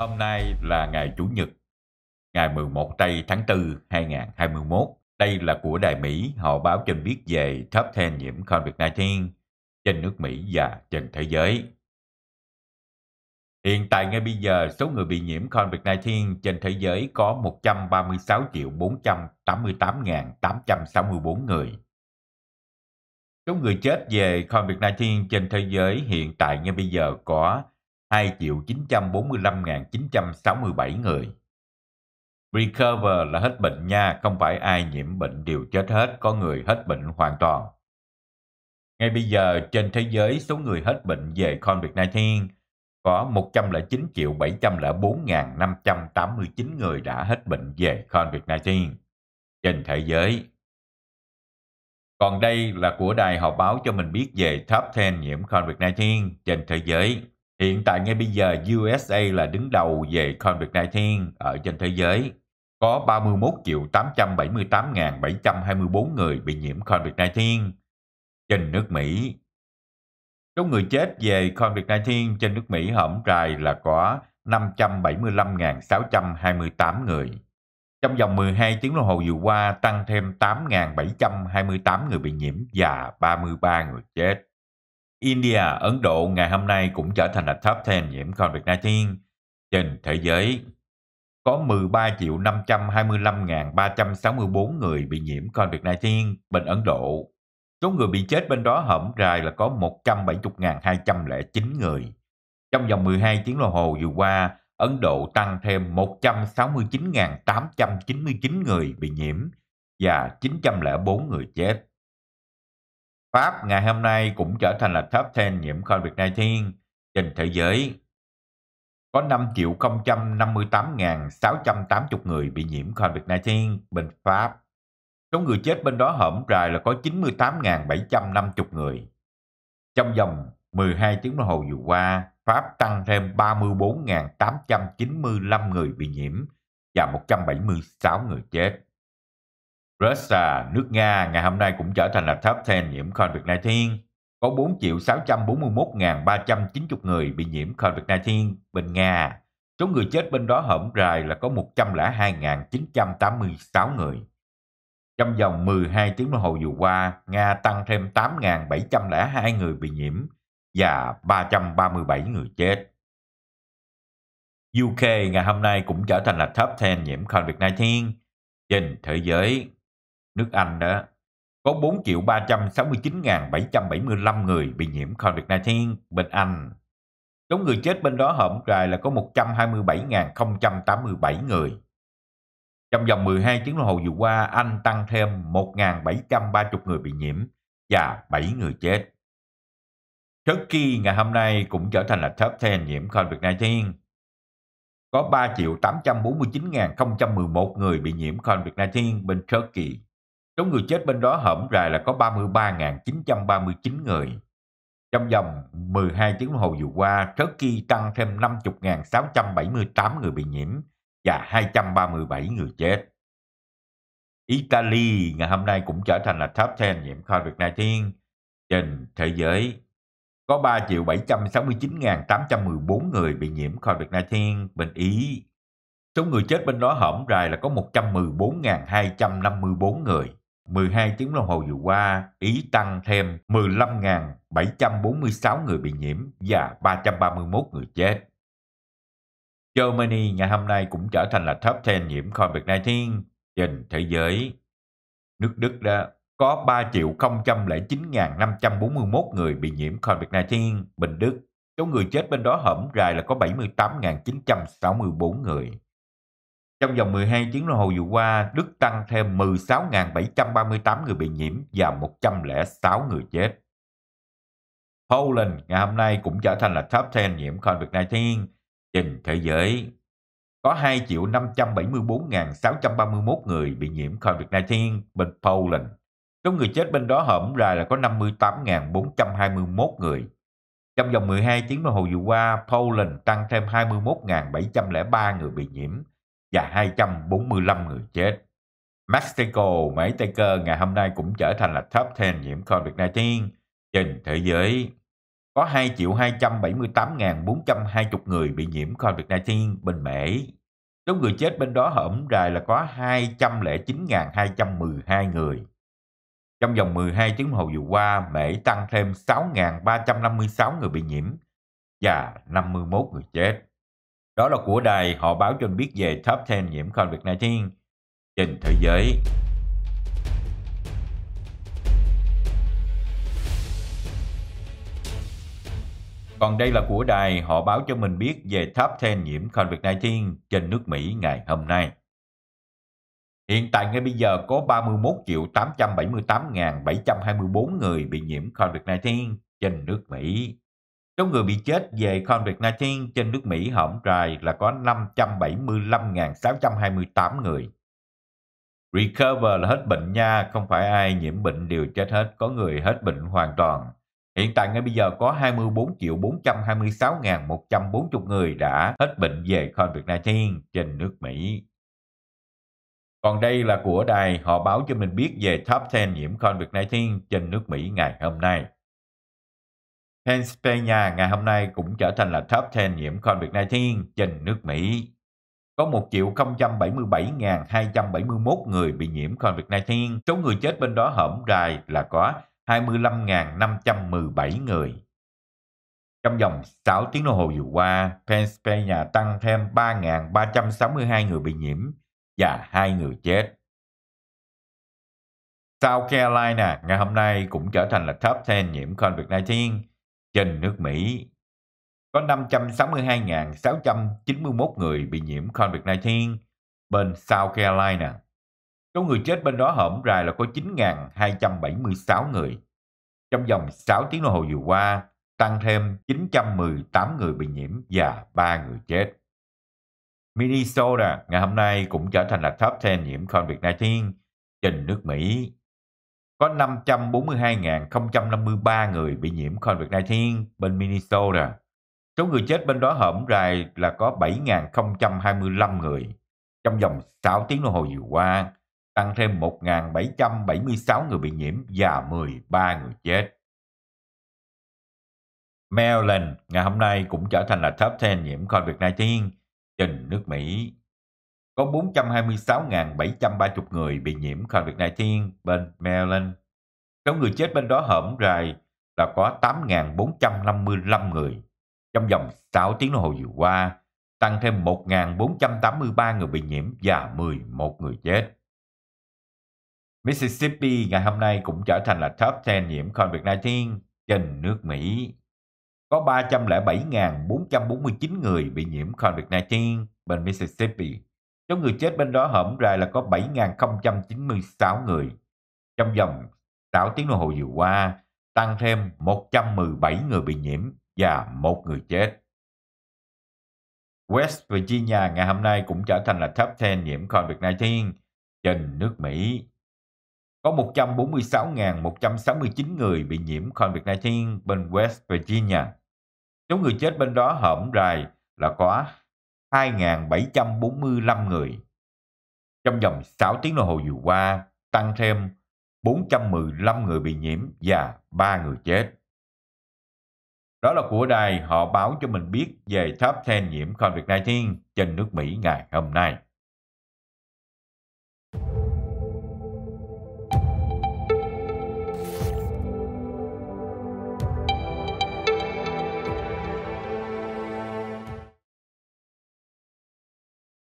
Hôm nay là ngày Chủ nhật, ngày 11 tây tháng 4 2021. Đây là của Đài Mỹ, họ báo trên biết về top 10 nhiễm COVID-19 trên nước Mỹ và trên thế giới. Hiện tại ngay bây giờ, số người bị nhiễm COVID-19 trên thế giới có 136 triệu 488.864 người. Số người chết về COVID-19 trên thế giới hiện tại ngay bây giờ có 2.945.967 người. Recover là hết bệnh nha, không phải ai nhiễm bệnh đều chết hết, có người hết bệnh hoàn toàn. Ngay bây giờ, trên thế giới, số người hết bệnh về COVID-19 có 109 triệu 704.589 người đã hết bệnh về COVID-19 trên thế giới. Còn đây là của đài họp báo cho mình biết về top 10 nhiễm COVID-19 trên thế giới. Hiện tại ngay bây giờ USA là đứng đầu về COVID-19 ở trên thế giới. Có 31 triệu 878.724 người bị nhiễm COVID-19 trên nước Mỹ. Số người chết về COVID-19 trên nước Mỹ hõm trài là có 575.628 người. Trong vòng 12 tiếng đồng hồ vừa qua, tăng thêm 8.728 người bị nhiễm và 33 người chết. India, Ấn Độ ngày hôm nay cũng trở thành là top 10 nhiễm COVID-19 trên thế giới. Có 13 525.364 người bị nhiễm COVID-19 bên Ấn Độ. Số người bị chết bên đó hổng rài là có 170.209 người. Trong vòng 12 tiếng đồng hồ vừa qua, Ấn Độ tăng thêm 169.899 người bị nhiễm và 904 người chết. Pháp ngày hôm nay cũng trở thành là top 10 nhiễm COVID-19 trên thế giới. Có 5 triệu 058.680 người bị nhiễm COVID-19 bên Pháp. Số người chết bên đó hổm rài là có 98.750 người. Trong vòng 12 tiếng đồng hồ vừa qua, Pháp tăng thêm 34.895 người bị nhiễm và 176 người chết. Russia, nước Nga ngày hôm nay cũng trở thành là top 10 nhiễm COVID-19. Có 4.641.390 triệu người bị nhiễm COVID-19 bên Nga. Số người chết bên đó hổm rài là có 102.986 người. Trong vòng 12 tiếng đồng hồ vừa qua, Nga tăng thêm 8.702 người bị nhiễm và 337 người chết. UK ngày hôm nay cũng trở thành là top 10 nhiễm COVID-19 trên thế giới nước Anh đó, có 4 triệu 369.775 người bị nhiễm COVID-19 bên Anh. Số người chết bên đó hổm trài là có 127.087 người. Trong vòng 12 tiếng đồng hồ vừa qua, Anh tăng thêm 1.730 người bị nhiễm và 7 người chết. Turkey ngày hôm nay cũng trở thành là top 10 nhiễm COVID-19. Có 3.849.011 người bị nhiễm COVID-19 bên Turkey. Số người chết bên đó hõm rài là có 33.939 người. Trong vòng 12 tiếng đồng hồ vừa qua, trước khi tăng thêm 50.678 người bị nhiễm và 237 người chết. Italy ngày hôm nay cũng trở thành là top 10 nhiễm COVID-19 trên thế giới. Có 3 triệu 769.814 người bị nhiễm COVID-19 bên Ý. Số người chết bên đó hõm rài là có 114.254 người. 12 tiếng đồng hồ vừa qua, Ý tăng thêm 15.746 người bị nhiễm và 331 người chết. Germany ngày hôm nay cũng trở thành là top 10 nhiễm COVID-19 trên thế giới. Nước Đức đã có 3 triệu 009.541 người bị nhiễm COVID-19. Bình Đức, số người chết bên đó hõm rài là có 78.964 người. Trong vòng 12 tiếng đồng hồ vừa qua, Đức tăng thêm 16.738 người bị nhiễm và 106 người chết. Poland ngày hôm nay cũng trở thành là top 10 nhiễm COVID-19 trên thế giới. Có 2 574.631 người bị nhiễm COVID-19 bên Poland. Số người chết bên đó hổm ra là có 58.421 người. Trong vòng 12 tiếng đồng hồ vừa qua, Poland tăng thêm 21.703 người bị nhiễm và 245 người chết. Mexico, Mỹ Tây Cơ ngày hôm nay cũng trở thành là top 10 nhiễm COVID-19 trên thế giới. Có 2 triệu 278.420 người bị nhiễm COVID-19 bên Mỹ. Số người chết bên đó hổm rài là có 209.212 người. Trong vòng 12 tiếng hồ vừa qua, Mỹ tăng thêm 6.356 người bị nhiễm và 51 người chết. Đó là của đài họ báo cho biết về top 10 nhiễm COVID-19 trên thế giới. Còn đây là của đài họ báo cho mình biết về top 10 nhiễm COVID-19 trên nước Mỹ ngày hôm nay. Hiện tại ngay bây giờ có 31 878.724 người bị nhiễm COVID-19 trên nước Mỹ Số người bị chết về COVID-19 trên nước Mỹ hõm trài là có 575.628 người. Recover là hết bệnh nha, không phải ai nhiễm bệnh đều chết hết, có người hết bệnh hoàn toàn. Hiện tại ngay bây giờ có 24 426.140 người đã hết bệnh về COVID-19 trên nước Mỹ. Còn đây là của đài, họ báo cho mình biết về top 10 nhiễm COVID-19 trên nước Mỹ ngày hôm nay. Pennsylvania ngày hôm nay cũng trở thành là top 10 nhiễm COVID-19 trên nước Mỹ. Có 1.077.271 người bị nhiễm COVID-19, số người chết bên đó hổm rài là có 25.517 người. Trong vòng 6 tiếng đồng hồ vừa qua, Pennsylvania tăng thêm 3.362 người bị nhiễm và 2 người chết. South Carolina ngày hôm nay cũng trở thành là top 10 nhiễm COVID-19 trên nước Mỹ, có 562.691 người bị nhiễm COVID-19 bên South Carolina. Số người chết bên đó hổm rài là có 9.276 người. Trong vòng 6 tiếng đồng hồ vừa qua, tăng thêm 918 người bị nhiễm và 3 người chết. Minnesota ngày hôm nay cũng trở thành là top 10 nhiễm COVID-19 trên nước Mỹ có 542.053 người bị nhiễm COVID-19 bên Minnesota. Số người chết bên đó hởm rài là có 7.025 người trong vòng 6 tiếng đồng hồ vừa qua, tăng thêm 1.776 người bị nhiễm và 13 người chết. Maryland ngày hôm nay cũng trở thành là top 10 nhiễm COVID-19 trên nước Mỹ có 426.730 người bị nhiễm COVID-19 bên Maryland. Số người chết bên đó hởm rài là có 8.455 người trong vòng 6 tiếng đồng hồ vừa qua, tăng thêm 1.483 người bị nhiễm và 11 người chết. Mississippi ngày hôm nay cũng trở thành là top 10 nhiễm COVID-19 trên nước Mỹ. Có 307.449 người bị nhiễm COVID-19 bên Mississippi. Số người chết bên đó hõm ra là có 7.096 người. Trong vòng 6 tiếng đồng hồ vừa qua, tăng thêm 117 người bị nhiễm và một người chết. West Virginia ngày hôm nay cũng trở thành là top 10 nhiễm COVID-19 trên nước Mỹ. Có 146.169 người bị nhiễm COVID-19 bên West Virginia. Số người chết bên đó hõm rài là có 2.745 người. Trong vòng 6 tiếng đồng hồ vừa qua, tăng thêm 415 người bị nhiễm và 3 người chết. Đó là của đài họ báo cho mình biết về top 10 nhiễm COVID-19 trên nước Mỹ ngày hôm nay.